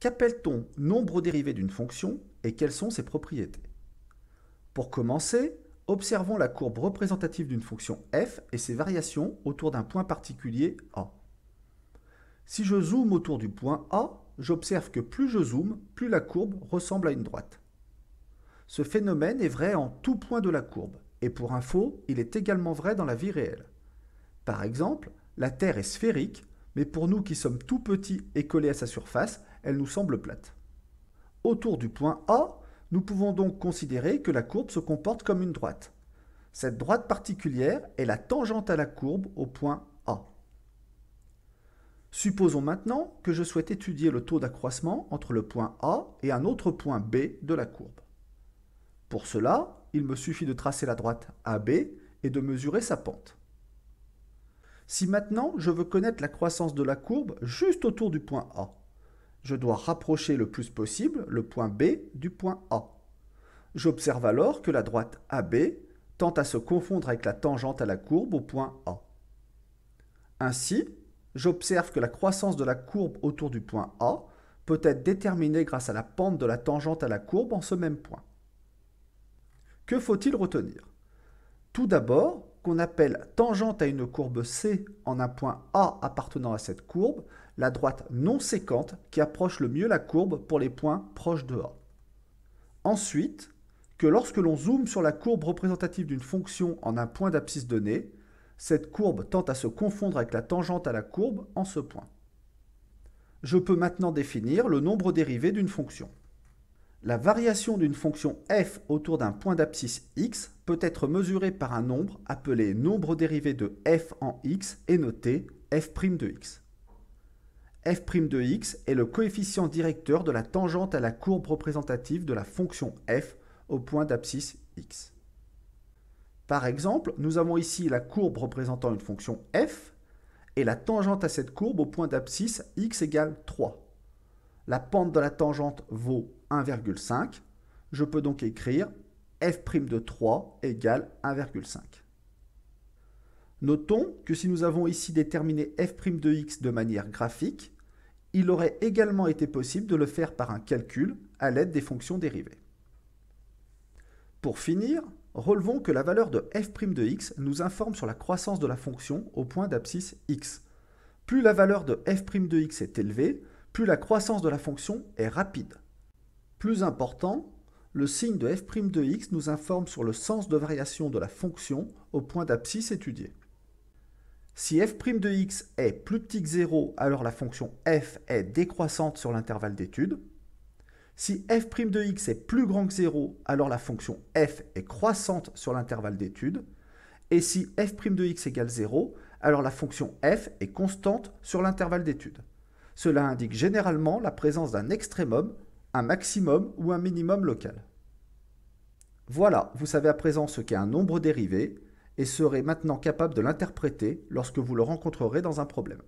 Qu'appelle-t-on nombre dérivé d'une fonction et quelles sont ses propriétés Pour commencer, observons la courbe représentative d'une fonction f et ses variations autour d'un point particulier A. Si je zoome autour du point A, j'observe que plus je zoome, plus la courbe ressemble à une droite. Ce phénomène est vrai en tout point de la courbe, et pour info, il est également vrai dans la vie réelle. Par exemple, la Terre est sphérique mais pour nous qui sommes tout petits et collés à sa surface, elle nous semble plate. Autour du point A, nous pouvons donc considérer que la courbe se comporte comme une droite. Cette droite particulière est la tangente à la courbe au point A. Supposons maintenant que je souhaite étudier le taux d'accroissement entre le point A et un autre point B de la courbe. Pour cela, il me suffit de tracer la droite AB et de mesurer sa pente. Si maintenant je veux connaître la croissance de la courbe juste autour du point A, je dois rapprocher le plus possible le point B du point A. J'observe alors que la droite AB tend à se confondre avec la tangente à la courbe au point A. Ainsi, j'observe que la croissance de la courbe autour du point A peut être déterminée grâce à la pente de la tangente à la courbe en ce même point. Que faut-il retenir Tout d'abord, qu'on appelle tangente à une courbe C en un point A appartenant à cette courbe, la droite non séquente qui approche le mieux la courbe pour les points proches de A. Ensuite, que lorsque l'on zoome sur la courbe représentative d'une fonction en un point d'abscisse donné, cette courbe tend à se confondre avec la tangente à la courbe en ce point. Je peux maintenant définir le nombre dérivé d'une fonction. La variation d'une fonction f autour d'un point d'abscisse x peut être mesurée par un nombre appelé nombre dérivé de f en x et noté f' de x. f' de x est le coefficient directeur de la tangente à la courbe représentative de la fonction f au point d'abscisse x. Par exemple, nous avons ici la courbe représentant une fonction f et la tangente à cette courbe au point d'abscisse x égale 3. La pente de la tangente vaut 1,5. Je peux donc écrire f' de 3 égale 1,5. Notons que si nous avons ici déterminé f' de x de manière graphique, il aurait également été possible de le faire par un calcul à l'aide des fonctions dérivées. Pour finir, relevons que la valeur de f' de x nous informe sur la croissance de la fonction au point d'abscisse x. Plus la valeur de f' de x est élevée, plus la croissance de la fonction est rapide. Plus important, le signe de f' de x nous informe sur le sens de variation de la fonction au point d'abscisse étudié. Si f' de x est plus petit que 0, alors la fonction f est décroissante sur l'intervalle d'étude. Si f' de x est plus grand que 0, alors la fonction f est croissante sur l'intervalle d'étude. Et si f' de x égale 0, alors la fonction f est constante sur l'intervalle d'étude. Cela indique généralement la présence d'un extrémum, un maximum ou un minimum local. Voilà, vous savez à présent ce qu'est un nombre dérivé et serez maintenant capable de l'interpréter lorsque vous le rencontrerez dans un problème.